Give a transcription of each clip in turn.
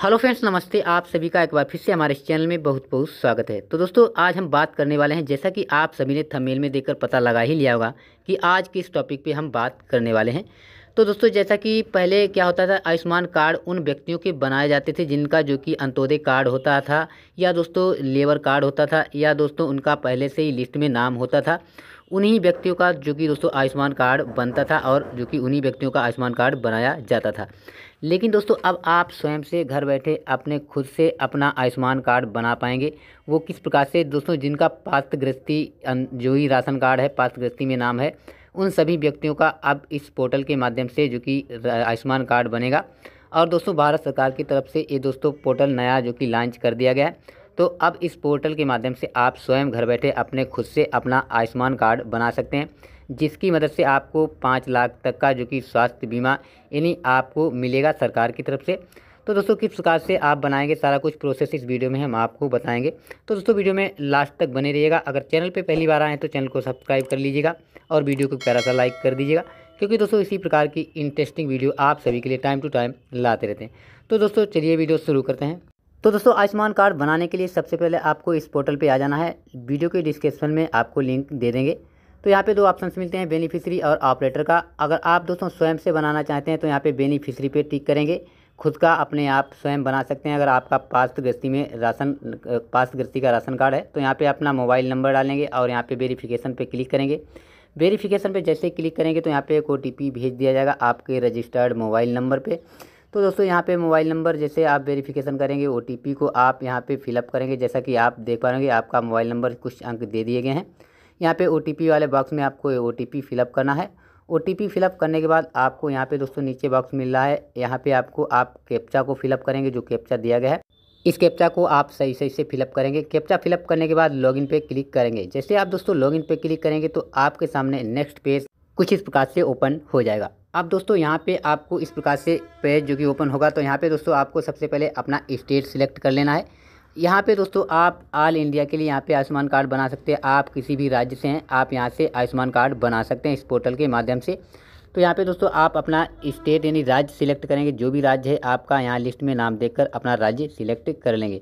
hello friends नमस्ते आप सभी का एक बार फिर से हमारे इस चैनल में बहुत बहुत स्वागत है तो दोस्तों आज हम बात करने वाले हैं जैसा कि आप सभी ने थंबनेल में देखकर पता लगा ही लिया होगा कि आज किस टॉपिक पे हम बात करने वाले हैं तो दोस्तों जैसा कि पहले क्या होता था आयुष्मान कार्ड उन व्यक्तियों के बनाए जाते थे जिनका जो कि अंत्योदय कार्ड होता था या दोस्तों लेबर कार्ड होता था या दोस्तों उनका पहले से ही लिस्ट में नाम होता था उन्हीं व्यक्तियों का जो कि दोस्तों आयुष्मान कार्ड बनता था और जो कि उन्हीं व्यक्तियों का आयुष्मान कार्ड बनाया जाता था लेकिन दोस्तों अब आप स्वयं से घर बैठे अपने खुद से अपना आयुष्मान कार्ड बना पाएंगे वो किस प्रकार से दोस्तों जिनका पास्तग्रस्ती जो ही राशन कार्ड है पास्तग्रस्ती में नाम है उन सभी व्यक्तियों का अब इस पोर्टल के माध्यम से जो कि आयुष्मान कार्ड बनेगा और दोस्तों भारत सरकार की तरफ से ये दोस्तों पोर्टल नया जो कि लॉन्च कर दिया गया है तो अब इस पोर्टल के माध्यम से आप स्वयं घर बैठे अपने खुद से अपना आयुष्मान कार्ड बना सकते हैं जिसकी मदद से आपको पाँच लाख तक का जो कि स्वास्थ्य बीमा यानी आपको मिलेगा सरकार की तरफ से तो दोस्तों किस प्रकार से आप बनाएंगे सारा कुछ प्रोसेस इस वीडियो में हम आपको बताएंगे तो दोस्तों वीडियो में लास्ट तक बने रहिएगा अगर चैनल पे पहली बार आए तो चैनल को सब्सक्राइब कर लीजिएगा और वीडियो को प्यारा सा लाइक कर दीजिएगा क्योंकि दोस्तों इसी प्रकार की इंटरेस्टिंग वीडियो आप सभी के लिए टाइम टू टाइम लाते रहते हैं तो दोस्तों चलिए वीडियो शुरू करते हैं तो दोस्तों आयुष्मान कार्ड बनाने के लिए सबसे पहले आपको इस पोर्टल पे आ जाना है वीडियो के डिस्क्रिप्शन में आपको लिंक दे देंगे तो यहाँ पे दो ऑप्शन मिलते हैं बेनिफिशरी और ऑपरेटर का अगर आप दोस्तों स्वयं से बनाना चाहते हैं तो यहाँ पे बेनिफिशरी पे टिक करेंगे खुद का अपने आप स्वयं बना सकते हैं अगर आपका पास्त गृहस्थी में राशन पास्त गृहस्थी का राशन कार्ड है तो यहाँ पर अपना मोबाइल नंबर डालेंगे और यहाँ पर वेरीफिकेशन पर क्लिक करेंगे वेरीफ़िकेशन पर जैसे क्लिक करेंगे तो यहाँ पर एक ओ भेज दिया जाएगा आपके रजिस्टर्ड मोबाइल नंबर पर तो दोस्तों यहाँ पे मोबाइल नंबर जैसे आप वेरिफिकेशन करेंगे ओ को आप यहाँ पे फिलअप करेंगे जैसा कि आप देख पा रहे आपका मोबाइल नंबर कुछ अंक दे दिए गए हैं यहाँ पे ओ वाले बॉक्स में आपको ओ फिलअप करना है ओ फिलअप करने के बाद आपको यहाँ पे दोस्तों नीचे बॉक्स मिल रहा है यहाँ पे आपको आप कैप्चा को फिलअप करेंगे जो कैप्चा दिया गया है इस कैप्चा को आप सही सही से फिलअप करेंगे कैप्चा फिलअप करने के बाद लॉगिन पे क्लिक करेंगे जैसे आप दोस्तों लॉगिन पे क्लिक करेंगे तो आपके सामने नेक्स्ट पेज कुछ इस प्रकार से ओपन हो जाएगा अब दोस्तों यहाँ पे आपको इस प्रकार से पेज जो कि ओपन होगा तो यहाँ पे दोस्तों आपको सबसे पहले अपना स्टेट सिलेक्ट कर लेना है यहाँ पे दोस्तों आप ऑल इंडिया के लिए यहाँ पे आयुष्मान कार्ड बना सकते हैं आप किसी भी राज्य से हैं आप यहाँ से आयुष्मान कार्ड बना सकते हैं इस पोर्टल के माध्यम से तो यहाँ पे दोस्तों आप अपना स्टेट यानी राज्य सिलेक्ट करेंगे जो भी राज्य है आपका यहाँ लिस्ट में नाम देख अपना राज्य सिलेक्ट कर लेंगे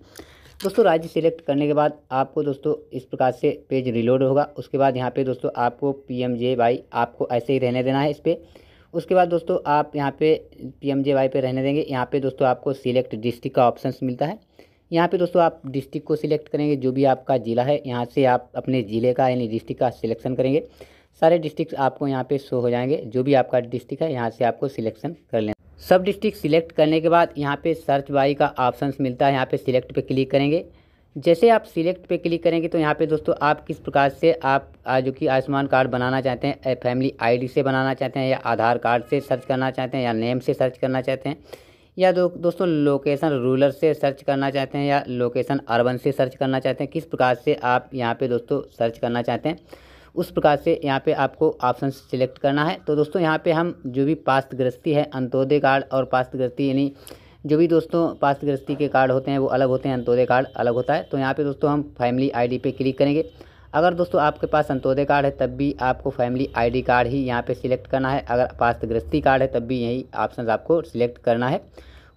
दोस्तों राज्य सिलेक्ट करने के बाद आपको दोस्तों इस प्रकार से पेज रिलोड होगा उसके बाद यहाँ पर दोस्तों आपको पी आपको ऐसे ही रहने देना है इस पर उसके बाद दोस्तों आप यहाँ पे पी एम जे वाई पे रहने देंगे यहाँ पे दोस्तों आपको सिलेक्ट डिस्ट्रिक्ट का ऑप्शन मिलता है यहाँ पे दोस्तों आप डिस्ट्रिक्ट को सिलेक्ट करेंगे जो भी आपका ज़िला है यहाँ से आप अपने ज़िले का यानी डिस्ट्रिक्ट का सिलेक्शन करेंगे सारे डिस्ट्रिक्ट आपको यहाँ पे शो हो जाएंगे जो भी आपका डिस्ट्रिक्ट है यहाँ से आपको सिलेक्शन कर लें सब डिस्ट्रिक्ट सिलेक्ट करने के बाद यहाँ पे सर्च बाई का ऑप्शन मिलता है यहाँ पे सिलेक्ट पे क्लिक करेंगे जैसे आप सिलेक्ट पे क्लिक करेंगे तो यहाँ पे दोस्तों आप किस प्रकार से आप जो कि आयुष्मान कार्ड बनाना चाहते हैं फैमिली आईडी से बनाना चाहते हैं या आधार कार्ड से सर्च करना चाहते हैं या नेम से सर्च करना चाहते हैं या दो, दोस्तों लोकेशन रूरल से सर्च करना चाहते हैं या लोकेशन अर्बन से सर्च करना चाहते हैं किस प्रकार से आप यहाँ पर दोस्तों सर्च करना चाहते हैं उस प्रकार से यहाँ पर आपको ऑप्शन सिलेक्ट करना है तो दोस्तों यहाँ पर हम जो भी पास्त है अंत्योदय कार्ड और पास्त यानी जो भी दोस्तों पास गृहस्थी के कार्ड होते हैं वो अलग होते हैं अंतोदय कार्ड अलग होता है तो यहाँ पे दोस्तों हम फैमिली आईडी पे क्लिक करेंगे अगर दोस्तों आपके पास अंतोदय कार्ड है तब भी आपको फैमिली आईडी कार्ड ही यहाँ पे सिलेक्ट करना है अगर पास गृहस्थी कार्ड है तब भी यही ऑप्शन आपको सिलेक्ट करना है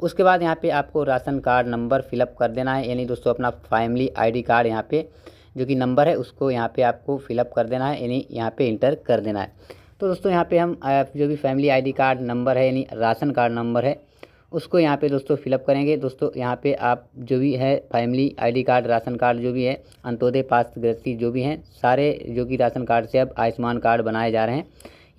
उसके बाद यहाँ पर आपको राशन कार्ड नंबर फिलअप कर देना है यानी दोस्तों अपना फैमिली आई कार्ड यहाँ पर जो कि नंबर है उसको यहाँ पर आपको फिलअप कर देना है यानी यहाँ पर इंटर कर देना है तो दोस्तों यहाँ पे हम जो भी फैमिली आईडी कार्ड नंबर है यानी राशन कार्ड नंबर है उसको यहाँ पे दोस्तों फिलअप करेंगे दोस्तों यहाँ पे आप जो भी है family ID card ration card जो भी है अंत्योदय पात्रगृति जो भी हैं सारे जो कि राशन कार्ड से अब आयुष्मान कार्ड बनाए जा रहे हैं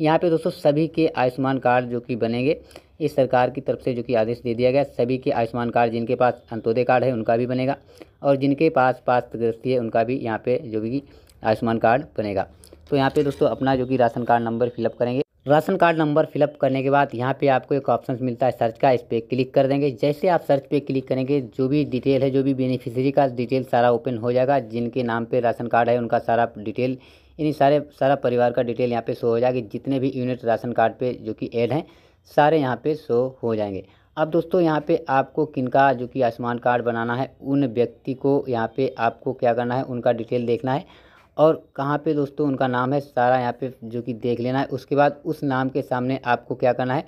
यहाँ पे दोस्तों सभी के आयुष्मान कार्ड जो कि बनेंगे इस सरकार की तरफ से जो कि आदेश दे दिया गया सभी के आयुष्मान कार्ड जिनके पास अंत्योदय कार्ड है उनका भी बनेगा और जिनके पास पास्तग्रस्ती है उनका भी यहाँ पर जो भी आयुष्मान कार्ड बनेगा तो यहाँ पर दोस्तों अपना जो कि राशन कार्ड नंबर फिलअप करेंगे राशन कार्ड नंबर फिलअप करने के बाद यहाँ पे आपको एक ऑप्शन मिलता है सर्च का इस पर क्लिक कर देंगे जैसे आप सर्च पे क्लिक करेंगे जो भी डिटेल है जो भी बेनिफिशियरी का डिटेल सारा ओपन हो जाएगा जिनके नाम पे राशन कार्ड है उनका सारा डिटेल यानी सारे सारा परिवार का डिटेल यहाँ पे शो हो जाएगी जितने भी यूनिट राशन कार्ड पर जो कि एड हैं सारे यहाँ पर शो हो जाएंगे अब दोस्तों यहाँ पर आपको किन जो कि आयुष्मान कार्ड बनाना है उन व्यक्ति को यहाँ पर आपको क्या करना है उनका डिटेल देखना है और कहाँ पे दोस्तों उनका नाम है सारा यहाँ पे जो कि देख लेना है उसके बाद उस नाम के सामने आपको क्या करना है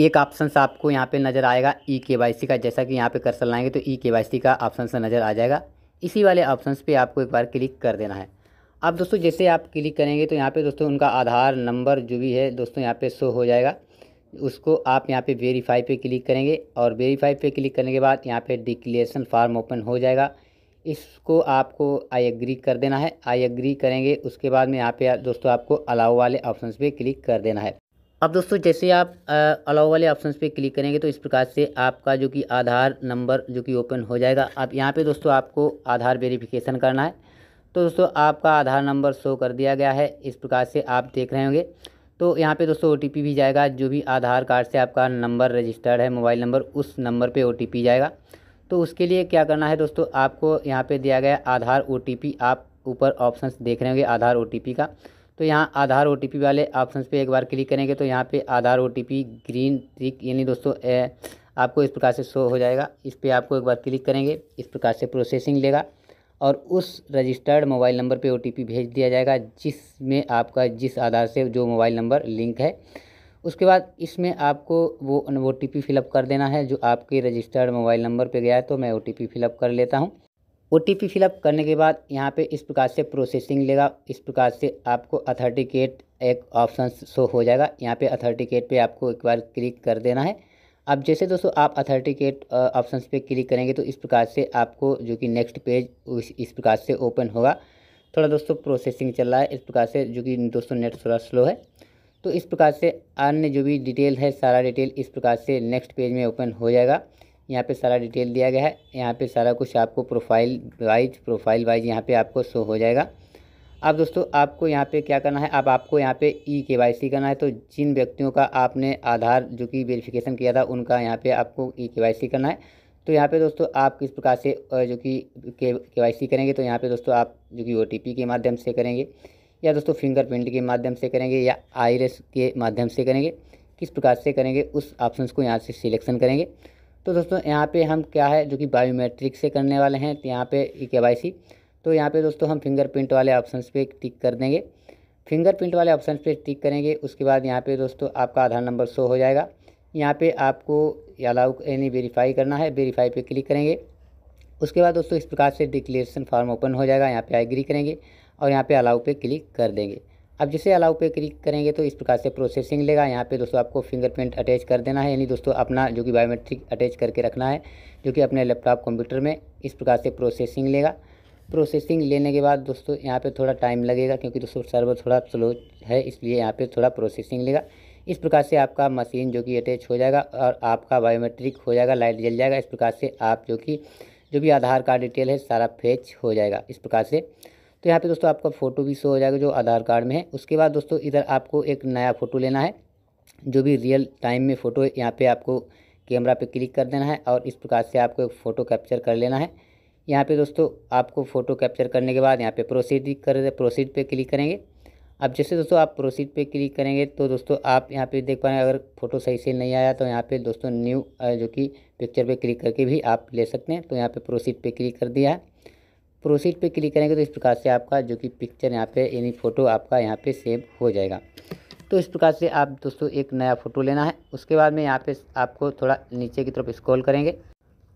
एक ऑप्शन आपको यहाँ पे नज़र आएगा ई के वाई सी का जैसा कि यहाँ पे कर लाएंगे तो ई के वाई सी का ऑप्शन से नज़र आ जाएगा इसी वाले ऑप्शन पे आपको एक बार क्लिक कर देना है अब दोस्तों जैसे आप क्लिक करेंगे तो यहाँ पे दोस्तों उनका आधार नंबर जो भी है दोस्तों यहाँ पे शो हो जाएगा उसको आप यहाँ पे वेरीफाई पे क्लिक करेंगे और वेरीफाई पे क्लिक करने के बाद यहाँ पे डिक्लेरेशन फार्म ओपन हो जाएगा इसको आपको आई एग्री कर देना है आई एग्री करेंगे उसके बाद में यहाँ पे दोस्तों आपको अलाउ वाले ऑप्शन पे क्लिक कर देना है अब दोस्तों जैसे आप अलाउ वाले ऑप्शन पे क्लिक करेंगे तो इस प्रकार से आपका जो कि आधार नंबर जो कि ओपन हो जाएगा अब यहाँ पे दोस्तों आपको आधार वेरीफिकेशन करना है तो दोस्तों आपका आधार नंबर शो कर दिया गया है इस प्रकार से आप देख रहे होंगे तो यहाँ पे दोस्तों ओ भी जाएगा जो भी आधार कार्ड से आपका नंबर रजिस्टर्ड है मोबाइल नंबर उस नंबर पर ओ जाएगा तो उसके लिए क्या करना है दोस्तों आपको यहाँ पे दिया गया आधार ओ आप ऊपर ऑप्शंस देख रहे होंगे आधार ओ का तो यहाँ आधार ओ वाले ऑप्शन पे एक बार क्लिक करेंगे तो यहाँ पे आधार ओ ग्रीन ट्रिक यानी दोस्तों ए, आपको इस प्रकार से शो हो जाएगा इस पर आपको एक बार क्लिक करेंगे इस प्रकार से प्रोसेसिंग लेगा और उस रजिस्टर्ड मोबाइल नंबर पे ओ भेज दिया जाएगा जिसमें आपका जिस आधार से जो मोबाइल नंबर लिंक है उसके बाद इसमें आपको वो ओ टी पी फिलअप कर देना है जो आपके रजिस्टर्ड मोबाइल नंबर पे गया है तो मैं ओ टी पी फिलअप कर लेता हूँ ओ टी पी फिलअप करने के बाद यहाँ पे इस प्रकार से प्रोसेसिंग लेगा इस प्रकार से आपको अथर्टिकेट एक ऑप्शन शो हो जाएगा यहाँ पे अथर्टिकेट पे आपको एक बार क्लिक कर देना है अब जैसे दोस्तों आप अथर्टिकेट ऑप्शन पे क्लिक करेंगे तो इस प्रकार से आपको जो कि नेक्स्ट पेज इस प्रकार से ओपन होगा थोड़ा दोस्तों प्रोसेसिंग चल रहा है इस प्रकार से जो कि दोस्तों नेट थोड़ा स्लो है तो इस प्रकार से अन्य जो भी डिटेल है सारा डिटेल इस प्रकार से नेक्स्ट पेज में ओपन हो जाएगा यहाँ पे सारा डिटेल दिया गया है यहाँ पे सारा कुछ आपको प्रोफाइल वाइज प्रोफाइल वाइज यहाँ पे आपको शो हो जाएगा अब दोस्तों आपको यहाँ पे क्या करना है अब आपको यहाँ पे ई के वाई सी करना है तो जिन व्यक्तियों का आपने आधार जो कि वेरिफिकेशन किया था उनका यहाँ पे आपको ई के वाई सी करना है तो यहाँ पे दोस्तों आप किस प्रकार से जो कि के वाई सी करेंगे तो यहाँ पे दोस्तों आप जो कि ओ टी पी के माध्यम से करेंगे या दोस्तों फिंगरप्रिंट के माध्यम से करेंगे या आईरेस के माध्यम से करेंगे किस प्रकार से करेंगे उस ऑप्शन को यहाँ से सिलेक्शन करेंगे तो दोस्तों यहाँ पे हम क्या है जो कि बायोमेट्रिक से करने वाले हैं तो यहाँ पे ई के तो यहाँ पे दोस्तों हम फिंगरप्रिंट वाले ऑप्शन पे टिक कर देंगे फिंगरप्रिंट वाले ऑप्शन पे टिक करेंगे उसके बाद यहाँ पे दोस्तों आपका आधार नंबर शो हो जाएगा यहाँ पे आपको अलाउ यानी वेरीफाई करना है वेरीफाई पे क्लिक करेंगे उसके बाद दोस्तों इस प्रकार से डिक्लेरेशन फॉर्म ओपन हो जाएगा यहाँ पर एग्री करेंगे और यहाँ पे अलाउ पे क्लिक कर देंगे अब जैसे अलाउ पे क्लिक करेंगे तो इस प्रकार से प्रोसेसिंग लेगा यहाँ पे दोस्तों आपको फिंगरप्रिंट अटैच कर देना है यानी दोस्तों अपना जो कि बायोमेट्रिक अटैच करके रखना है जो कि अपने लैपटॉप कंप्यूटर में इस प्रकार से प्रोसेसिंग लेगा प्रोसेसिंग लेने के बाद दोस्तों यहाँ पर थोड़ा टाइम लगेगा क्योंकि दोस्तों सर्वर थोड़ा स्लो है इसलिए यहाँ पर थोड़ा प्रोसेसिंग लेगा इस प्रकार से आपका मशीन जो कि अटैच हो जाएगा और आपका बायोमेट्रिक हो जाएगा लाइट जल जाएगा इस प्रकार से आप जो कि जो भी आधार कार्ड डिटेल है सारा फेच हो जाएगा इस प्रकार से तो यहाँ पे दोस्तों आपका फ़ोटो भी शो हो जाएगा जो आधार कार्ड में है उसके बाद दोस्तों इधर आपको एक नया फ़ोटो लेना है जो भी रियल टाइम में फ़ोटो है यहाँ पर आपको कैमरा पे क्लिक कर देना है और इस प्रकार से आपको एक फ़ोटो कैप्चर कर लेना है यहाँ पे दोस्तों आपको फ़ोटो कैप्चर करने के बाद यहाँ पे प्रोसीड कर प्रोसीड पे क्लिक करेंगे अब जैसे दोस्तों आप प्रोसीड पे क्लिक करेंगे तो दोस्तों आप यहाँ पे देख पा रहे हैं अगर फ़ोटो सही से नहीं आया तो यहाँ पे दोस्तों न्यू जो कि पिक्चर पे क्लिक करके भी आप ले सकते हैं तो यहाँ पे प्रोसीड पे क्लिक कर दिया है प्रोसीड पे क्लिक करेंगे तो इस प्रकार से आपका जो कि पिक्चर यहाँ पे यानी फ़ोटो आपका यहाँ पे सेव हो जाएगा तो इस प्रकार से आप दोस्तों एक नया फ़ोटो लेना है उसके बाद में यहाँ पे आपको थोड़ा नीचे की तरफ स्क्रॉल करेंगे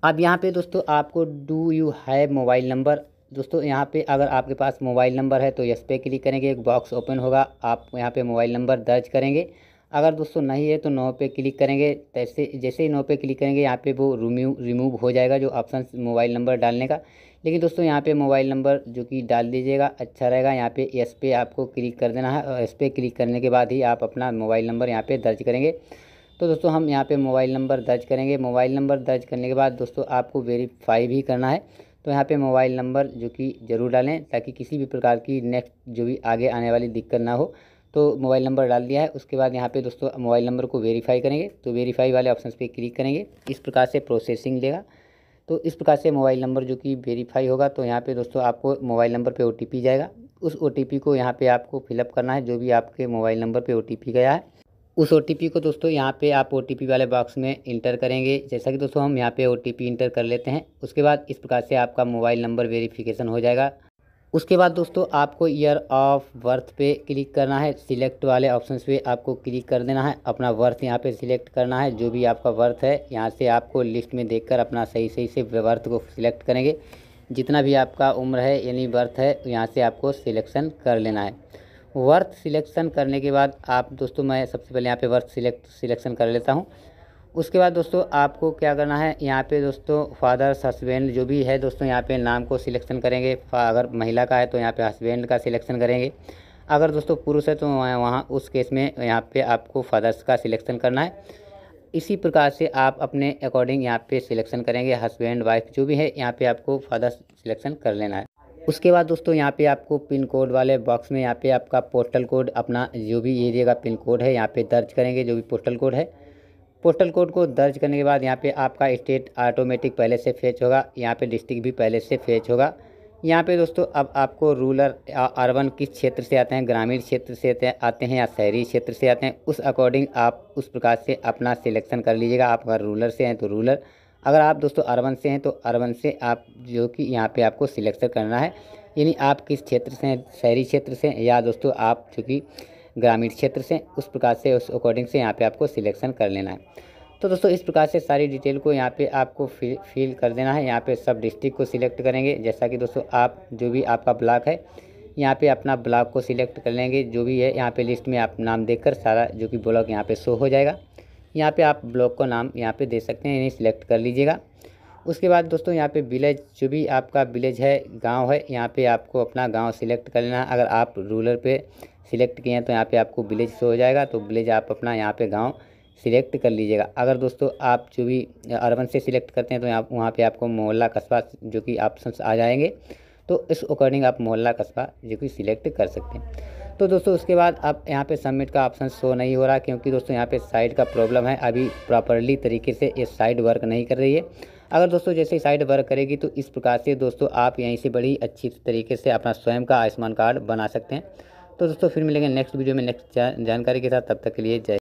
अब यहाँ पे दोस्तों आपको do you have mobile number दोस्तों यहाँ पर अगर आपके पास मोबाइल नंबर है तो यस पे क्लिक करेंगे एक बॉक्स ओपन होगा आप यहाँ पर मोबाइल नंबर दर्ज करेंगे अगर दोस्तों नहीं है तो नो पे क्लिक करेंगे तैसे जैसे ही नो पे क्लिक करेंगे यहाँ पे वो रिम्यू रिमूव हो जाएगा जो ऑप्शन मोबाइल नंबर डालने का लेकिन दोस्तों यहाँ पे मोबाइल नंबर जो कि डाल दीजिएगा अच्छा रहेगा यहाँ पे एस पे आपको क्लिक कर देना है और एस पे क्लिक करने के बाद ही आप अपना मोबाइल नंबर यहाँ पे दर्ज करेंगे तो दोस्तों हम यहाँ पे मोबाइल नंबर दर्ज करेंगे मोबाइल नंबर दर्ज करने के बाद दोस्तों आपको वेरीफाई भी करना है तो यहाँ पर मोबाइल नंबर जो कि ज़रूर डालें ताकि किसी भी प्रकार की नेक्स्ट जो भी आगे आने वाली दिक्कत ना हो तो मोबाइल नंबर डाल दिया है उसके बाद यहाँ पे दोस्तों मोबाइल नंबर को वेरीफाई करेंगे तो वेरीफाई वाले ऑप्शन पे क्लिक करेंगे इस प्रकार से प्रोसेसिंग लेगा तो इस प्रकार से मोबाइल नंबर जो कि वेरीफाई होगा तो यहाँ पे दोस्तों आपको मोबाइल नंबर पे ओ जाएगा उस ओ को यहाँ पे आपको फिलअप करना है जो भी आपके मोबाइल नंबर पे ओ गया है उस ओ को दोस्तों यहाँ पे आप ओ वाले बॉक्स में इंटर करेंगे जैसा कि दोस्तों हम यहाँ पे ओ इंटर कर लेते हैं उसके बाद इस प्रकार से आपका मोबाइल नंबर वेरीफ़िकेशन हो जाएगा उसके बाद दोस्तों आपको ईयर ऑफ बर्थ पे क्लिक करना है सिलेक्ट वाले ऑप्शन पे आपको क्लिक कर देना है अपना वर्थ यहाँ पे सिलेक्ट करना है जो भी आपका वर्थ है यहाँ से आपको लिस्ट में देखकर अपना सही सही से वर्थ को सिलेक्ट करेंगे जितना भी आपका उम्र है यानी बर्थ है यहाँ से आपको सिलेक्शन कर लेना है वर्थ सिलेक्शन करने के बाद आप दोस्तों मैं सबसे पहले यहाँ पर वर्थ सिलेक्ट सिलेक्शन कर लेता हूँ उसके बाद दोस्तों आपको क्या करना है यहाँ पे दोस्तों फादर हस्बैंड जो भी है दोस्तों यहाँ पे नाम को सिलेक्शन करेंगे अगर महिला का है तो यहाँ पे हस्बैंड का सिलेक्शन करेंगे अगर दोस्तों पुरुष है तो वहाँ उस केस में यहाँ पे आपको फादर्स का सिलेक्शन करना है इसी प्रकार से आप अपने अकॉर्डिंग यहाँ पर सिलेक्शन करेंगे हस्बैंड वाइफ जो भी है यहाँ पर आपको फादर सिलेक्शन कर लेना है उसके बाद दोस्तों यहाँ पे आपको पिन कोड वाले बॉक्स में यहाँ पे आपका पोस्टल कोड अपना जो भी एरिया का पिन कोड है यहाँ पे दर्ज करेंगे जो भी पोस्टल कोड है पोस्टल कोड को दर्ज करने के बाद यहाँ पे आपका स्टेट ऑटोमेटिक पहले से फेच होगा यहाँ पे डिस्ट्रिक्ट भी पहले से फेच होगा यहाँ पे दोस्तों अब आपको रूरल अर्बन किस क्षेत्र से आते हैं ग्रामीण क्षेत्र से आते हैं या शहरी क्षेत्र से आते हैं उस अकॉर्डिंग आप उस प्रकार से अपना सिलेक्शन कर लीजिएगा आप अगर रूलर से हैं तो रूलर अगर आप दोस्तों अर्बन से हैं तो अर्बन से आप जो कि यहाँ पर आपको सिलेक्शन करना है यानी आप किस क्षेत्र से हैं शहरी क्षेत्र से या दोस्तों आप चूँकि ग्रामीण क्षेत्र से उस प्रकार से उस अकॉर्डिंग से यहाँ पे आपको सिलेक्शन कर लेना है तो दोस्तों इस प्रकार से सारी डिटेल को यहाँ पे आपको फिल फिल कर देना है यहाँ पे सब डिस्ट्रिक्ट को सिलेक्ट करेंगे जैसा कि दोस्तों आप जो भी आपका ब्लॉक है यहाँ पे अपना ब्लॉक को सिलेक्ट कर लेंगे जो भी है यहाँ पे लिस्ट में आप नाम देखकर सारा जो कि ब्लॉक यहाँ पे शो हो जाएगा यहाँ पे आप ब्लॉक का नाम यहाँ पे दे सकते हैं यहीं सिलेक्ट कर लीजिएगा उसके बाद दोस्तों यहाँ पे विलेज जो भी आपका विलेज है गांव है यहाँ पे आपको अपना गांव सिलेक्ट कर लेना अगर आप रूलर पे सिलेक्ट किए हैं तो यहाँ पे आपको विलेज शो हो जाएगा तो विलेज आप अपना यहाँ पे गांव सिलेक्ट कर लीजिएगा अगर दोस्तों आप जो भी अर्बन से सिलेक्ट करते हैं तो यहाँ वहाँ पर आपको मोहल्ला कस्बा जो कि ऑप्शन आ जाएंगे तो इस अकॉर्डिंग आप मोहल्ला कस्बा जो कि सिलेक्ट कर सकते हैं तो दोस्तों उसके बाद आप यहाँ पे सबमिट का ऑप्शन शो नहीं हो रहा क्योंकि दोस्तों यहाँ पे साइड का प्रॉब्लम है अभी प्रॉपरली तरीके से ये साइड वर्क नहीं कर रही है अगर दोस्तों जैसे साइड वर्क करेगी तो इस प्रकार से दोस्तों आप यहीं से बड़ी अच्छी तरीके से अपना स्वयं का आयुष्मान कार्ड बना सकते हैं तो दोस्तों फिर मिलेंगे नेक्स्ट वीडियो में नेक्स्ट जानकारी के साथ तब तक के लिए जय